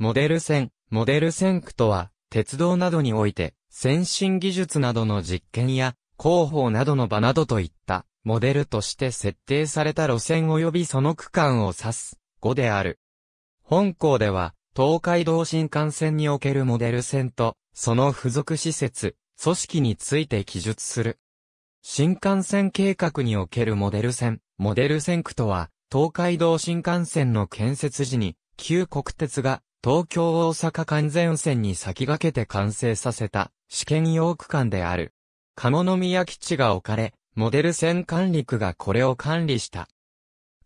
モデル線、モデル線区とは、鉄道などにおいて、先進技術などの実験や、広報などの場などといった、モデルとして設定された路線及びその区間を指す、語である。本校では、東海道新幹線におけるモデル線と、その付属施設、組織について記述する。新幹線計画におけるモデル線、モデル線区とは、東海道新幹線の建設時に、旧国鉄が東京大阪完全線に先駆けて完成させた試験用区間である。鴨宮基地が置かれ、モデル線管理区がこれを管理した。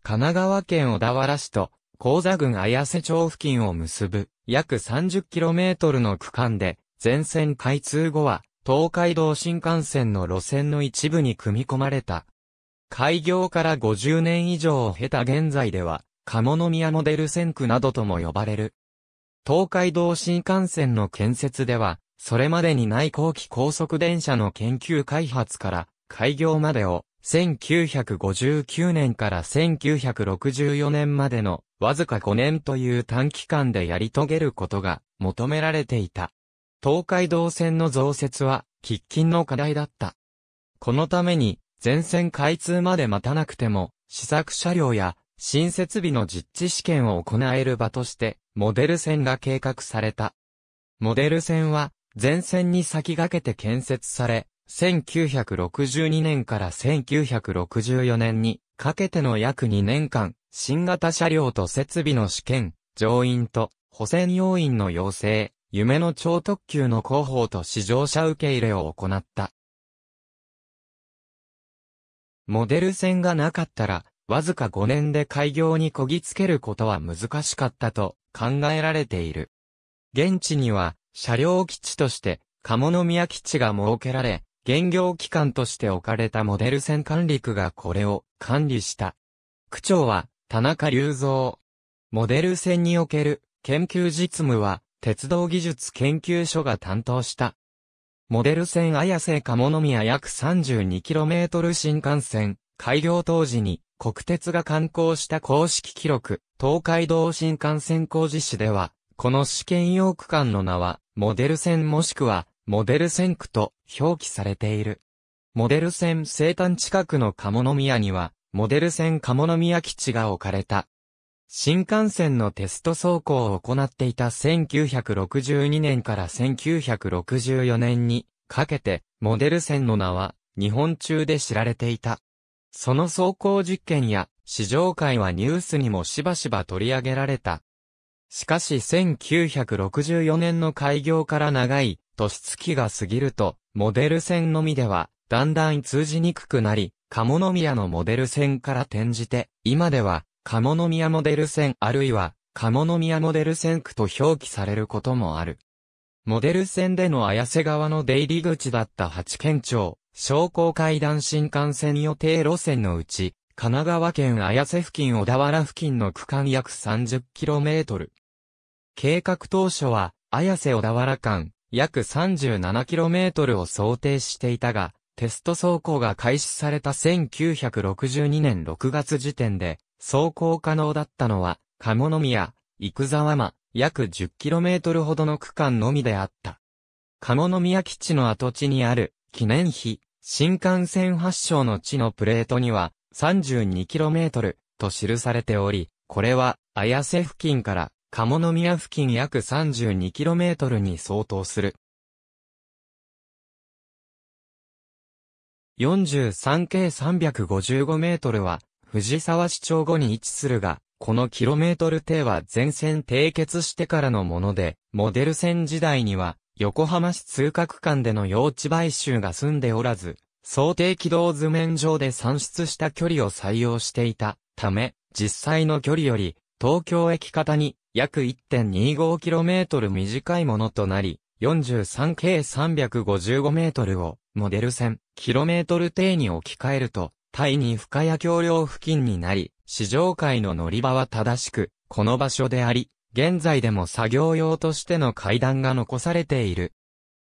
神奈川県小田原市と高座郡綾瀬町付近を結ぶ約 30km の区間で、全線開通後は東海道新幹線の路線の一部に組み込まれた。開業から50年以上を経た現在では、鴨宮モデル線区などとも呼ばれる。東海道新幹線の建設では、それまでにない後期高速電車の研究開発から開業までを1959年から1964年までのわずか5年という短期間でやり遂げることが求められていた。東海道線の増設は喫緊の課題だった。このために全線開通まで待たなくても試作車両や新設備の実地試験を行える場としてモデル線が計画された。モデル線は、前線に先駆けて建設され、1962年から1964年にかけての約2年間、新型車両と設備の試験、乗員と補選要員の要請、夢の超特急の広報と試乗車受け入れを行った。モデル線がなかったら、わずか5年で開業にこぎつけることは難しかったと、考えられている。現地には、車両基地として、鴨宮基地が設けられ、現業機関として置かれたモデル船管理区がこれを管理した。区長は、田中隆三。モデル船における研究実務は、鉄道技術研究所が担当した。モデル船綾瀬鴨宮約 32km 新幹線、開業当時に、国鉄が刊行した公式記録、東海道新幹線工事誌では、この試験用区間の名は、モデル線もしくは、モデル線区と表記されている。モデル線生誕近くの鴨宮には、モデル線鴨宮基地が置かれた。新幹線のテスト走行を行っていた1962年から1964年にかけて、モデル線の名は日本中で知られていた。その走行実験や試乗会はニュースにもしばしば取り上げられた。しかし1964年の開業から長い年月が過ぎると、モデル船のみでは、だんだん通じにくくなり、鴨宮のモデル船から転じて、今では、鴨宮モデル船あるいは、鴨宮モデル船区と表記されることもある。モデル船での綾瀬川の出入り口だった八県町、商工会談新幹線予定路線のうち、神奈川県綾瀬付近小田原付近の区間約 30km。計画当初は、綾瀬小田原間、約 37km を想定していたが、テスト走行が開始された1962年6月時点で、走行可能だったのは、鴨宮、生沢間、約 10km ほどの区間のみであった。鴨宮基地の跡地にある、記念碑、新幹線発祥の地のプレートには 32km と記されており、これは綾瀬付近から鴨宮付近約 32km に相当する。43 k 355メートルは、藤沢市長後に位置するが、このキロメートル定は全線締結してからのもので、モデル線時代には、横浜市通学間での用地買収が済んでおらず、想定軌道図面上で算出した距離を採用していたため、実際の距離より、東京駅方に約 1.25km 短いものとなり、43計 355m をモデル線 km 程に置き換えると、対に深谷橋梁付近になり、市場界の乗り場は正しく、この場所であり、現在でも作業用としての階段が残されている。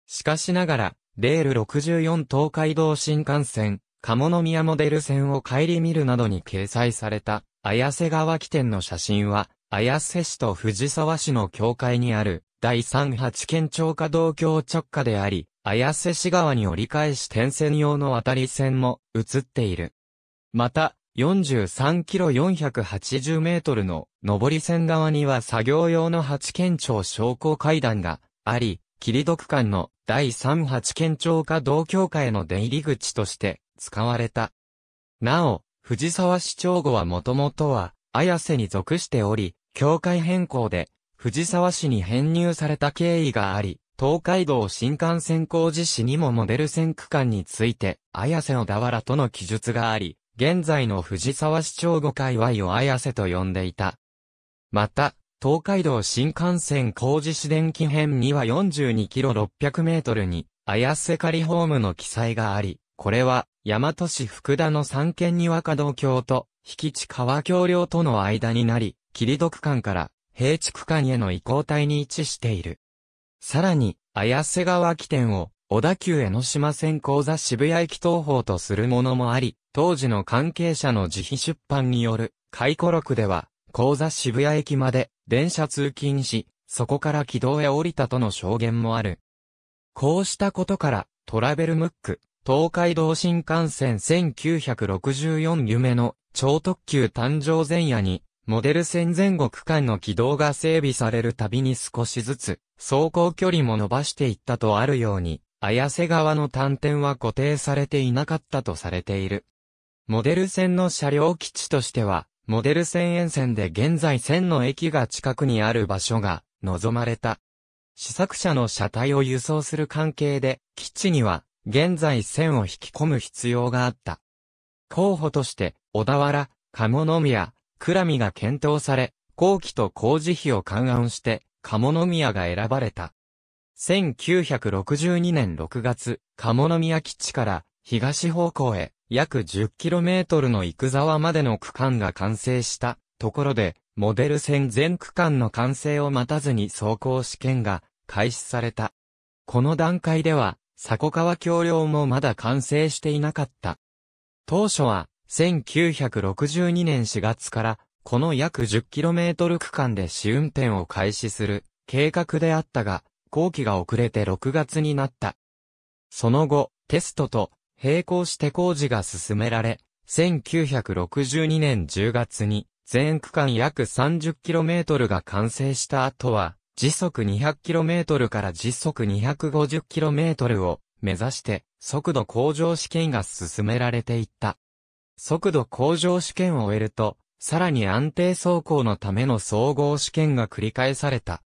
しかしながら、レール64東海道新幹線、鴨宮モデル線を帰り見るなどに掲載された、綾瀬川起点の写真は、綾瀬市と藤沢市の境界にある、第38県庁下道橋直下であり、綾瀬市側に折り返し点線用の渡り線も映っている。また、43キロ480メートルの上り線側には作業用の8県庁昇降階段があり、切り読館の第3八県庁下同協会の出入り口として使われた。なお、藤沢市長後はもともとは、綾瀬に属しており、境界変更で、藤沢市に編入された経緯があり、東海道新幹線工事士にもモデル線区間について、綾瀬の田原との記述があり、現在の藤沢市長五階は夜綾瀬と呼んでいた。また、東海道新幹線工事市電機編には42キロ600メートルに、綾瀬仮ホームの記載があり、これは、大和市福田の三軒に若道橋と、引地川橋梁との間になり、霧土区間から、平地区間への移行帯に位置している。さらに、綾瀬川起点を、小田急江ノ島線講座渋谷駅東方とするものもあり、当時の関係者の自費出版による回顧録では、講座渋谷駅まで電車通勤し、そこから軌道へ降りたとの証言もある。こうしたことから、トラベルムック、東海道新幹線1964夢の超特急誕生前夜に、モデル線前後区間の軌道が整備されるたびに少しずつ、走行距離も伸ばしていったとあるように、綾瀬川の探点は固定されていなかったとされている。モデル線の車両基地としては、モデル線沿線で現在線の駅が近くにある場所が望まれた。試作車の車体を輸送する関係で、基地には現在線を引き込む必要があった。候補として、小田原、鴨宮、倉見が検討され、後期と工事費を勘案して、鴨宮が選ばれた。1962年6月、鴨宮基地から東方向へ約 10km の行く沢までの区間が完成したところで、モデル線全区間の完成を待たずに走行試験が開始された。この段階では、佐古川橋梁もまだ完成していなかった。当初は、1962年4月から、この約 10km 区間で試運転を開始する計画であったが、後期が遅れて6月になった。その後、テストと並行して工事が進められ、1962年10月に全区間約 30km が完成した後は、時速 200km から時速 250km を目指して速度向上試験が進められていった。速度向上試験を終えると、さらに安定走行のための総合試験が繰り返された。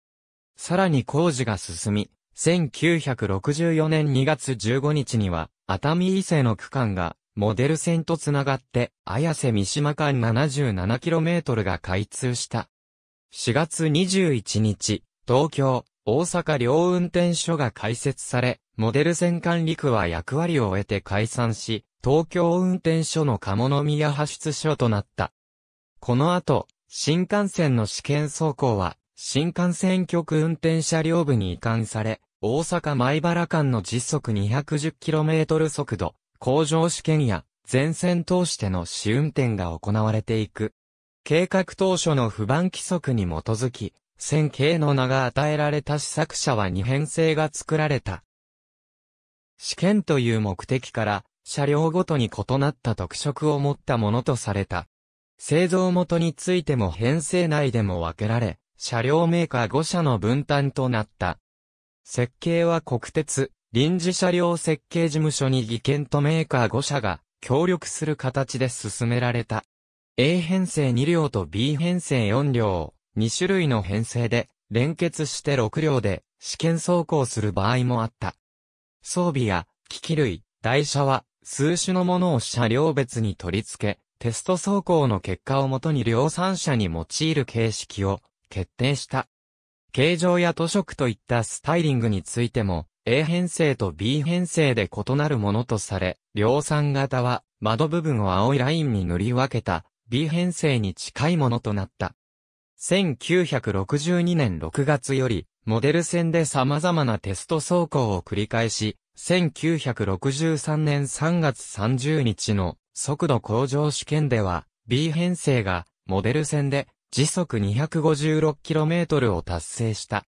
さらに工事が進み、1964年2月15日には、熱海伊勢の区間が、モデル線とつながって、綾瀬三島間 77km が開通した。4月21日、東京、大阪両運転所が開設され、モデル線管理区は役割を終えて解散し、東京運転所の鴨宮派出所となった。この後、新幹線の試験走行は、新幹線局運転車両部に移管され、大阪前原間の実速 210km 速度、工場試験や全線通しての試運転が行われていく。計画当初の不番規則に基づき、線形の名が与えられた試作車は二編成が作られた。試験という目的から、車両ごとに異なった特色を持ったものとされた。製造元についても編成内でも分けられ、車両メーカー5社の分担となった。設計は国鉄、臨時車両設計事務所に技研とメーカー5社が協力する形で進められた。A 編成2両と B 編成4両、2種類の編成で連結して6両で試験走行する場合もあった。装備や機器類、台車は数種のものを車両別に取り付け、テスト走行の結果をもとに量産車に用いる形式を決定した。形状や塗色といったスタイリングについても、A 編成と B 編成で異なるものとされ、量産型は窓部分を青いラインに塗り分けた B 編成に近いものとなった。1962年6月より、モデル戦で様々なテスト走行を繰り返し、1963年3月30日の速度向上試験では、B 編成がモデル戦で時速 256km を達成した。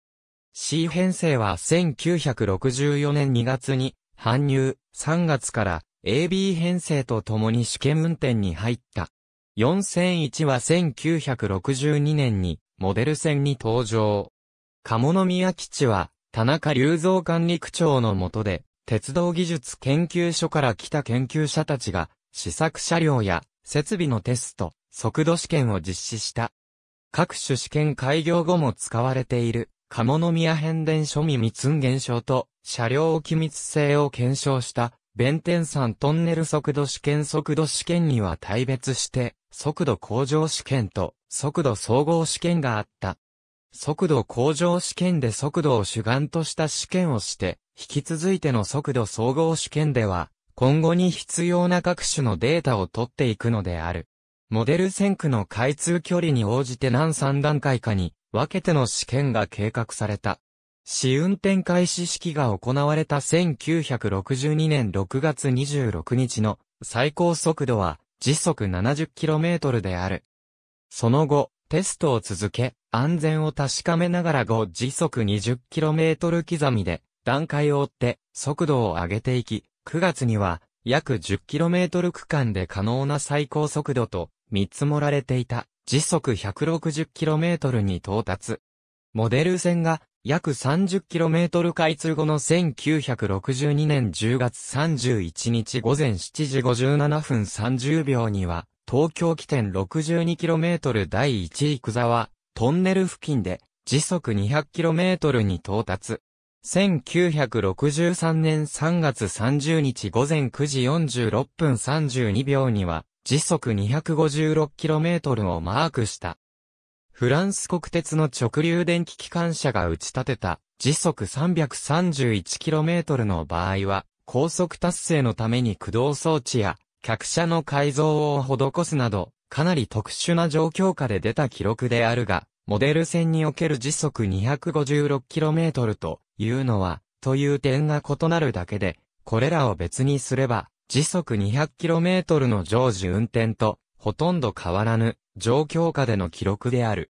C 編成は1964年2月に搬入、3月から AB 編成と共に試験運転に入った。4001は1962年にモデル船に登場。鴨宮基地は田中隆三管理区長の下で鉄道技術研究所から来た研究者たちが試作車両や設備のテスト、速度試験を実施した。各種試験開業後も使われている、鴨宮変電所未密運現象と、車両機密性を検証した、弁天山トンネル速度試験速度試験には大別して、速度向上試験と速度総合試験があった。速度向上試験で速度を主眼とした試験をして、引き続いての速度総合試験では、今後に必要な各種のデータを取っていくのである。モデル線区の開通距離に応じて何3段階かに分けての試験が計画された。試運転開始式が行われた1962年6月26日の最高速度は時速 70km である。その後、テストを続け、安全を確かめながら後時速 20km 刻みで段階を追って速度を上げていき、9月には約 10km 区間で可能な最高速度と見積もられていた時速 160km に到達。モデル船が約 30km 開通後の1962年10月31日午前7時57分30秒には、東京起点 62km 第1位久沢トンネル付近で時速 200km に到達。1963年3月30日午前9時46分32秒には、時速 256km をマークした。フランス国鉄の直流電気機関車が打ち立てた時速 331km の場合は、高速達成のために駆動装置や客車の改造を施すなど、かなり特殊な状況下で出た記録であるが、モデル線における時速 256km というのは、という点が異なるだけで、これらを別にすれば、時速 200km の常時運転と、ほとんど変わらぬ、状況下での記録である。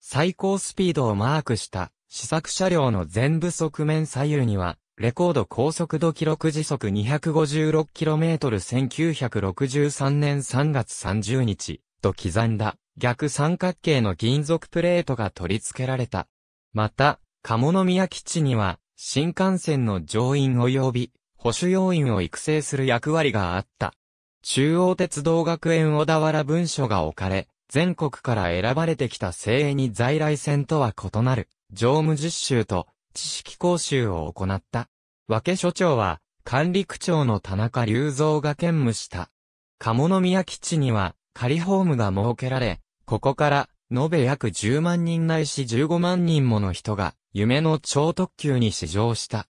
最高スピードをマークした、試作車両の全部側面左右には、レコード高速度記録時速 256km1963 年3月30日と刻んだ逆三角形の金属プレートが取り付けられた。また、鴨宮基地には新幹線の乗員及び保守要員を育成する役割があった。中央鉄道学園小田原文書が置かれ、全国から選ばれてきた精鋭に在来線とは異なる、常務実習と知識講習を行った。分け所長は、管理区長の田中隆三が兼務した。鴨宮基地には、仮ホームが設けられ、ここから、延べ約10万人ないし15万人もの人が、夢の超特急に試乗した。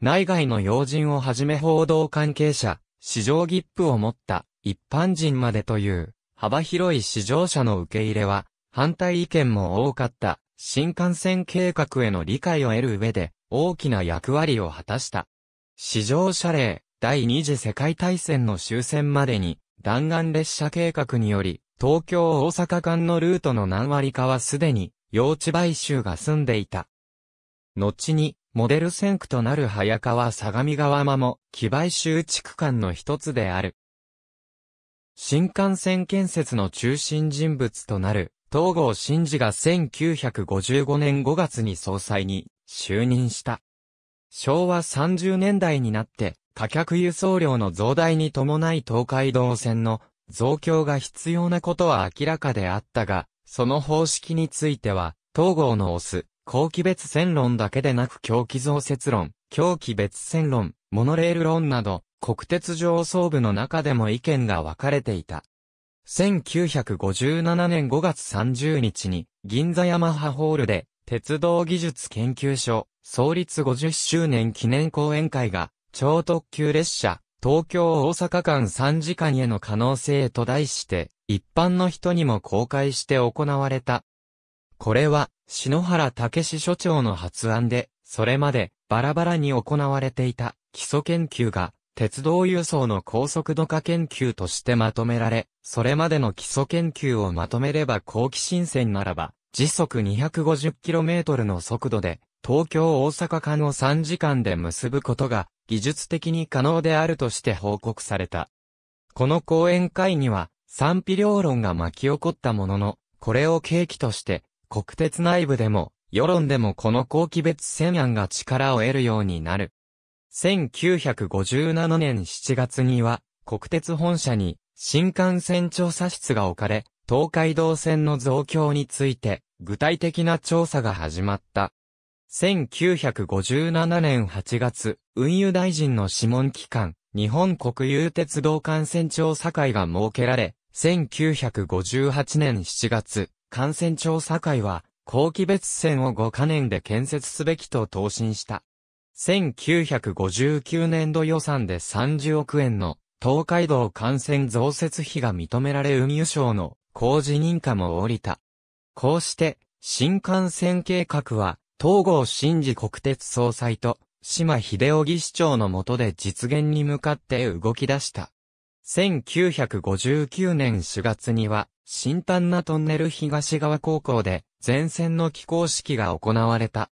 内外の要人をはじめ報道関係者、市場切符を持った一般人までという幅広い市場者の受け入れは反対意見も多かった新幹線計画への理解を得る上で大きな役割を果たした。市場謝礼第二次世界大戦の終戦までに弾丸列車計画により東京大阪間のルートの何割かはすでに用地買収が済んでいた。後にモデル線区となる早川相模川間も、木梅集地区間の一つである。新幹線建設の中心人物となる、東郷真治が1955年5月に総裁に就任した。昭和30年代になって、価客輸送量の増大に伴い東海道線の増強が必要なことは明らかであったが、その方式については、東郷の推す高気別線論だけでなく狂気増設論、狂気別線論、モノレール論など、国鉄上層部の中でも意見が分かれていた。1957年5月30日に、銀座ヤマハホールで、鉄道技術研究所、創立50周年記念講演会が、超特急列車、東京大阪間3時間への可能性と題して、一般の人にも公開して行われた。これは、篠原武史所長の発案で、それまでバラバラに行われていた基礎研究が、鉄道輸送の高速度化研究としてまとめられ、それまでの基礎研究をまとめれば後期新鮮ならば、時速 250km の速度で、東京大阪間を3時間で結ぶことが、技術的に可能であるとして報告された。この講演会には、賛否両論が巻き起こったものの、これを契機として、国鉄内部でも、世論でもこの後期別線案が力を得るようになる。1957年7月には、国鉄本社に新幹線調査室が置かれ、東海道線の増強について具体的な調査が始まった。1957年8月、運輸大臣の諮問機関、日本国有鉄道幹線調査会が設けられ、1958年7月、感染調査会は、後期別線を5カ年で建設すべきと答申した。1959年度予算で30億円の東海道幹線増設費が認められ運輸省の工事認可も下りた。こうして、新幹線計画は、東郷新次国鉄総裁と、島秀夫議市長の下で実現に向かって動き出した。1959年4月には、新丹なトンネル東側高校で、前線の起工式が行われた。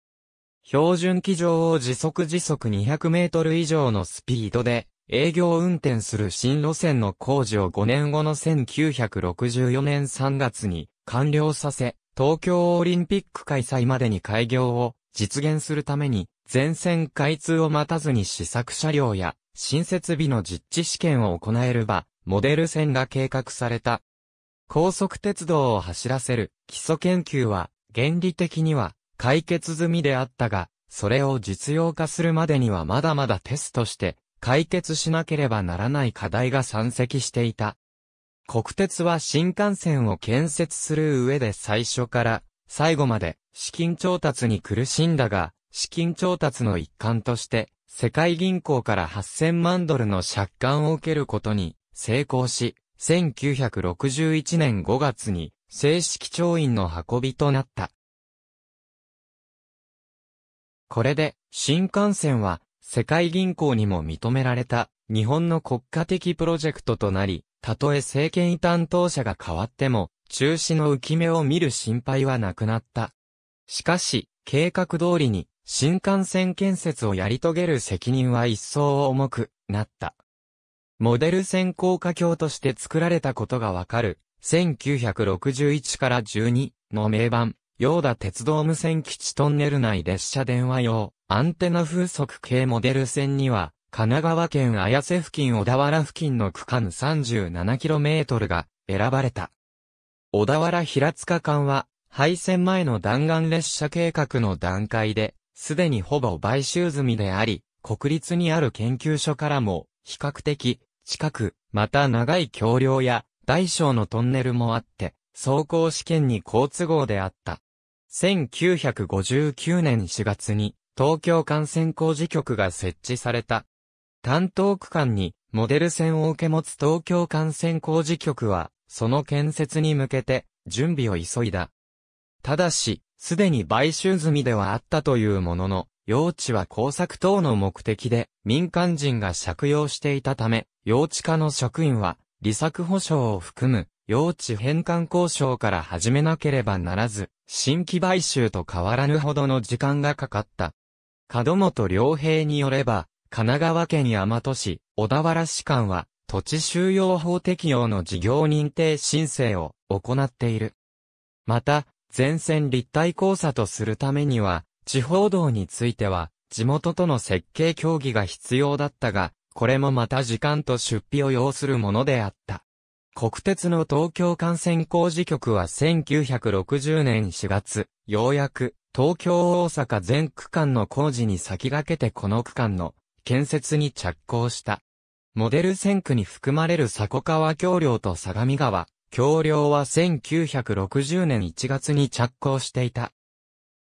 標準機上を時速時速200メートル以上のスピードで、営業運転する新路線の工事を5年後の1964年3月に完了させ、東京オリンピック開催までに開業を実現するために、全線開通を待たずに試作車両や新設備の実地試験を行える場、モデル線が計画された。高速鉄道を走らせる基礎研究は原理的には解決済みであったが、それを実用化するまでにはまだまだテストして解決しなければならない課題が山積していた。国鉄は新幹線を建設する上で最初から最後まで資金調達に苦しんだが、資金調達の一環として世界銀行から8000万ドルの借款を受けることに成功し、1961年5月に正式調印の運びとなった。これで新幹線は世界銀行にも認められた日本の国家的プロジェクトとなり、たとえ政権担当者が変わっても中止の浮き目を見る心配はなくなった。しかし、計画通りに新幹線建設をやり遂げる責任は一層重くなった。モデル選考華橋として作られたことがわかる、1961から12の名盤、ヨーダ鉄道無線基地トンネル内列車電話用、アンテナ風速系モデル線には、神奈川県綾瀬付近小田原付近の区間 37km が選ばれた。小田原平塚間は、廃線前の弾丸列車計画の段階で、すでにほぼ買収済みであり、国立にある研究所からも、比較的、近く、また長い橋梁や大小のトンネルもあって、走行試験に好都合であった。1959年4月に東京幹線工事局が設置された。担当区間にモデル線を受け持つ東京幹線工事局は、その建設に向けて準備を急いだ。ただし、すでに買収済みではあったというものの、用地は工作等の目的で民間人が借用していたため、幼稚課の職員は、利策保障を含む、用地返還交渉から始めなければならず、新規買収と変わらぬほどの時間がかかった。門本良平によれば、神奈川県大和市、小田原市間は、土地収容法適用の事業認定申請を行っている。また、全線立体交差とするためには、地方道については、地元との設計協議が必要だったが、これもまた時間と出費を要するものであった。国鉄の東京幹線工事局は1960年4月、ようやく東京大阪全区間の工事に先駆けてこの区間の建設に着工した。モデル線区に含まれる佐古川橋梁と相模川、橋梁は1960年1月に着工していた。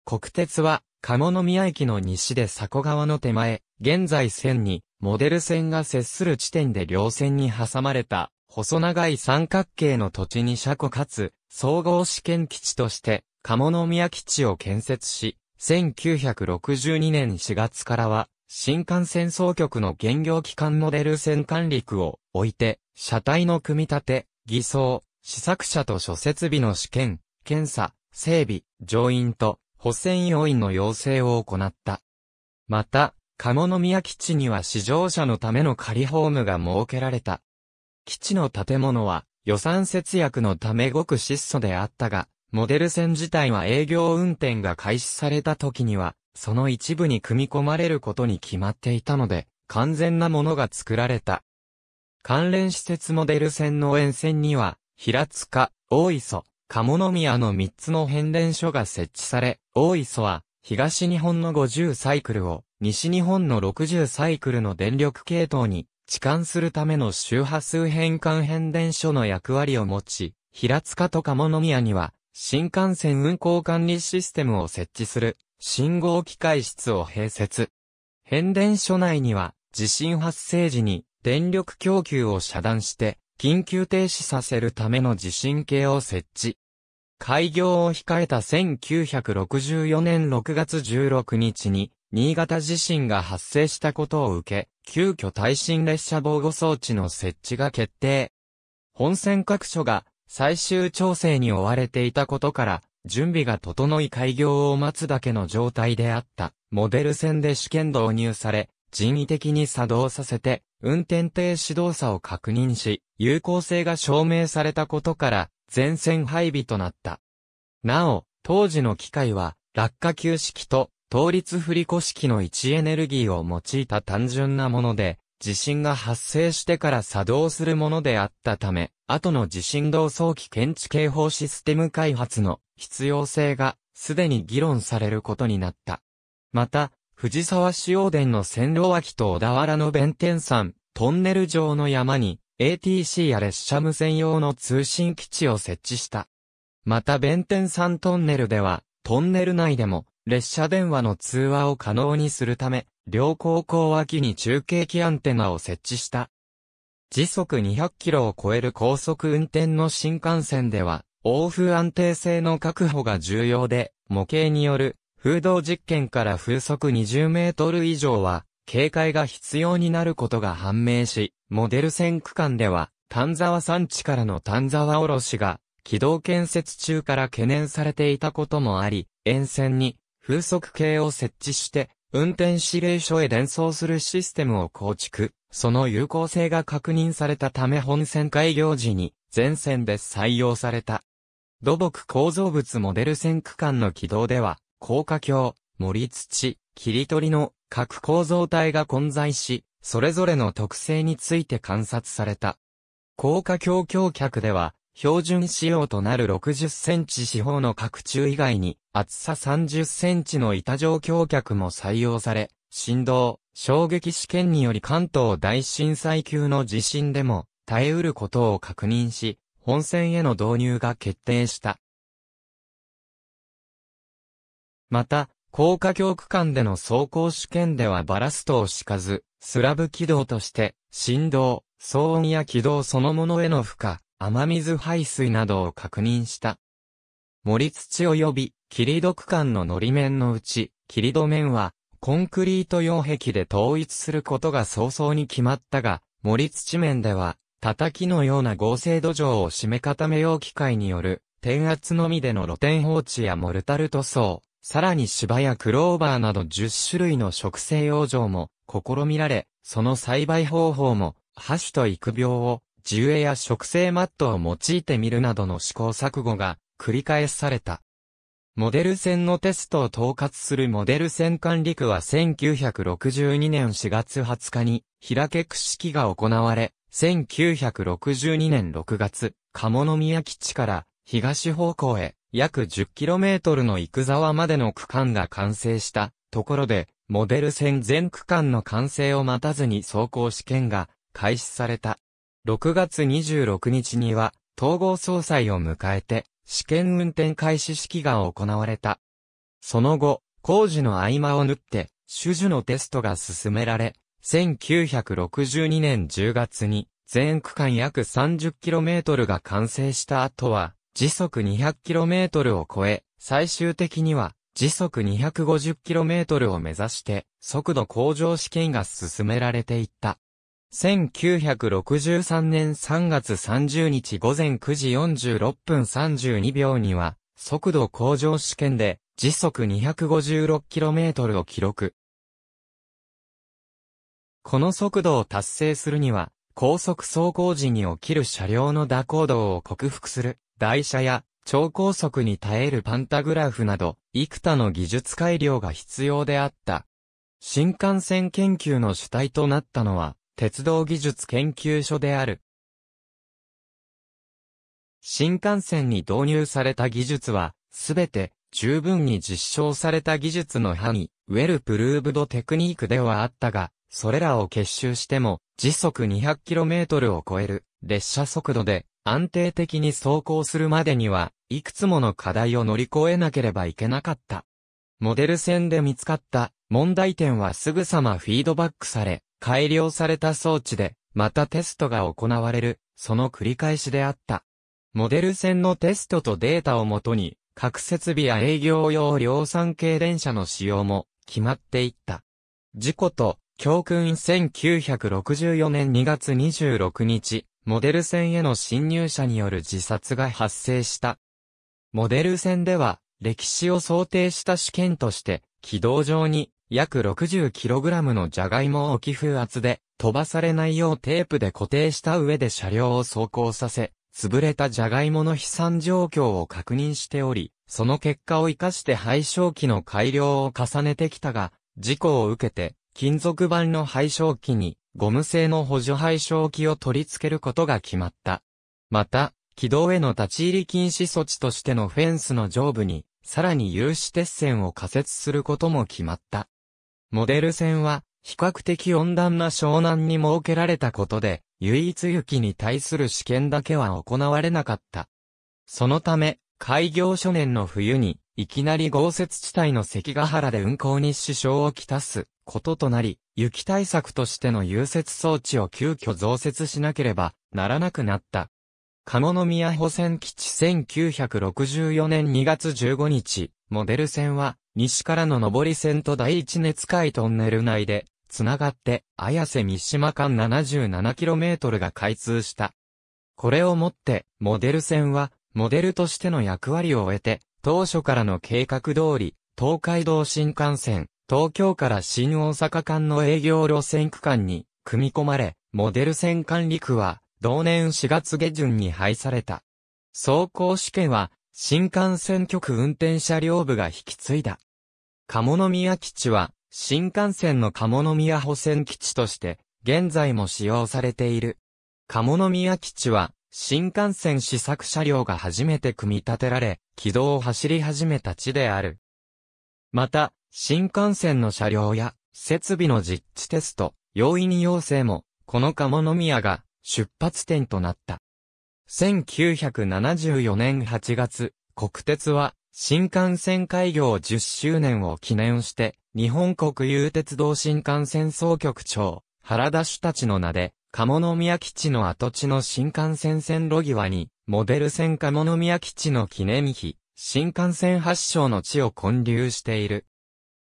国鉄は、鴨宮駅の西で佐古川の手前、現在線に、モデル線が接する地点で両線に挟まれた、細長い三角形の土地に車庫かつ、総合試験基地として、鴨宮基地を建設し、1962年4月からは、新幹線総局の現業機関モデル線管理区を置いて、車体の組み立て、偽装、試作車と諸設備の試験、検査、整備、乗員と、補選要員の要請を行った。また、鴨宮基地には試乗車のための仮ホームが設けられた。基地の建物は予算節約のためごく質素であったが、モデル船自体は営業運転が開始された時には、その一部に組み込まれることに決まっていたので、完全なものが作られた。関連施設モデル船の沿線には、平塚、大磯、鴨宮の3つの変電所が設置され、大磯は東日本の50サイクルを西日本の60サイクルの電力系統に置換するための周波数変換変電所の役割を持ち、平塚と鴨宮には新幹線運行管理システムを設置する信号機械室を併設。変電所内には地震発生時に電力供給を遮断して緊急停止させるための地震計を設置。開業を控えた1964年6月16日に、新潟地震が発生したことを受け、急遽耐震列車防護装置の設置が決定。本線各所が最終調整に追われていたことから、準備が整い開業を待つだけの状態であった、モデル線で試験導入され、人為的に作動させて、運転停止動作を確認し、有効性が証明されたことから、全線配備となった。なお、当時の機械は、落下球式と、倒立振り子式の位置エネルギーを用いた単純なもので、地震が発生してから作動するものであったため、後の地震動早期検知警報システム開発の必要性が、すでに議論されることになった。また、藤沢市陽電の線路脇と小田原の弁天山、トンネル上の山に、ATC や列車無線用の通信基地を設置した。また弁天山トンネルでは、トンネル内でも、列車電話の通話を可能にするため、両高校脇に中継機アンテナを設置した。時速200キロを超える高速運転の新幹線では、往風安定性の確保が重要で、模型による、風洞実験から風速20メートル以上は、警戒が必要になることが判明し、モデル線区間では、丹沢山地からの丹沢おろしが、軌道建設中から懸念されていたこともあり、沿線に風速計を設置して、運転指令所へ伝送するシステムを構築、その有効性が確認されたため本線開業時に、全線で採用された。土木構造物モデル線区間の軌道では、高架橋、森土、切り取りの各構造体が混在し、それぞれの特性について観察された。高架橋橋脚では、標準仕様となる60センチ四方の角柱以外に、厚さ30センチの板状橋脚も採用され、振動、衝撃試験により関東大震災級の地震でも耐え得ることを確認し、本線への導入が決定した。また、高架橋区間での走行試験ではバラストを敷かず、スラブ軌道として、振動、騒音や軌道そのものへの負荷、雨水排水などを確認した。森土及び、切土区間の乗り面のうち、切り土面は、コンクリート擁壁で統一することが早々に決まったが、森土面では、叩きのような合成土壌を締め固め用機械による、転圧のみでの露天放置やモルタル塗装、さらに芝やクローバーなど10種類の植生養生も試みられ、その栽培方法も、ハと育苗を、樹えや植生マットを用いてみるなどの試行錯誤が繰り返された。モデル船のテストを統括するモデル船管理区は1962年4月20日に開けく式が行われ、1962年6月、鴨宮基地から東方向へ約 10km の行沢までの区間が完成したところで、モデル線全区間の完成を待たずに走行試験が開始された。6月26日には、統合総裁を迎えて、試験運転開始式が行われた。その後、工事の合間を縫って、種術のテストが進められ、1962年10月に、全区間約 30km が完成した後は、時速 200km を超え、最終的には時速 250km を目指して速度向上試験が進められていった。1963年3月30日午前9時46分32秒には速度向上試験で時速 256km を記録。この速度を達成するには高速走行時に起きる車両の蛇行動を克服する台車や超高速に耐えるパンタグラフなど、幾多の技術改良が必要であった。新幹線研究の主体となったのは、鉄道技術研究所である。新幹線に導入された技術は、すべて十分に実証された技術の範囲、ウェルプルーブドテクニークではあったが、それらを結集しても、時速 200km を超える列車速度で安定的に走行するまでには、いくつもの課題を乗り越えなければいけなかった。モデル線で見つかった問題点はすぐさまフィードバックされ、改良された装置で、またテストが行われる、その繰り返しであった。モデル線のテストとデータをもとに、各設備や営業用量産系電車の使用も決まっていった。事故と教訓1964年2月26日、モデル船への侵入者による自殺が発生した。モデル船では、歴史を想定した試験として、軌道上に約 60kg のジャガイモを寄風圧で飛ばされないようテープで固定した上で車両を走行させ、潰れたジャガイモの飛散状況を確認しており、その結果を活かして廃焼機の改良を重ねてきたが、事故を受けて金属板の配償器にゴム製の補助配償器を取り付けることが決まった。また、軌道への立ち入り禁止措置としてのフェンスの上部に、さらに有刺鉄線を仮設することも決まった。モデル線は、比較的温暖な湘南に設けられたことで、唯一雪に対する試験だけは行われなかった。そのため、開業初年の冬に、いきなり豪雪地帯の関ヶ原で運行に支障をきたすこととなり、雪対策としての融雪装置を急遽増設しなければならなくなった。鴨宮保線基地1964年2月15日、モデル線は、西からの上り線と第一熱海トンネル内で、つながって、綾瀬三島間 77km が開通した。これをもって、モデル線は、モデルとしての役割を終えて、当初からの計画通り、東海道新幹線、東京から新大阪間の営業路線区間に組み込まれ、モデル線管理区は同年4月下旬に廃された。走行試験は新幹線局運転車両部が引き継いだ。鴨宮基地は新幹線の鴨宮保線基地として現在も使用されている。鴨宮基地は新幹線試作車両が初めて組み立てられ、軌道を走り始めた地である。また、新幹線の車両や設備の実地テスト、容易に要請も、この鴨宮が出発点となった。1974年8月、国鉄は新幹線開業10周年を記念して、日本国有鉄道新幹線総局長、原田主たちの名で、鴨宮基地の跡地の新幹線線路際に、モデル線鴨宮基地の記念碑、新幹線発祥の地を建立している、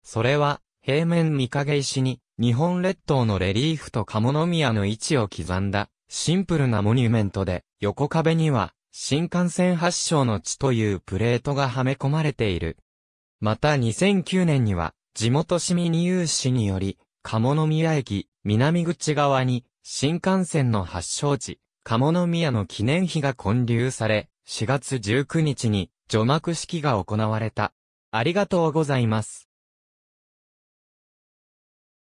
それは、平面見影石に、日本列島のレリーフと鴨宮の位置を刻んだ、シンプルなモニュメントで、横壁には、新幹線発祥の地というプレートがはめ込まれている。また2009年には、地元市民有志により、鴨宮駅、南口側に、新幹線の発祥地、鴨宮の記念碑が建立され、4月19日に、除幕式が行われた。ありがとうございます。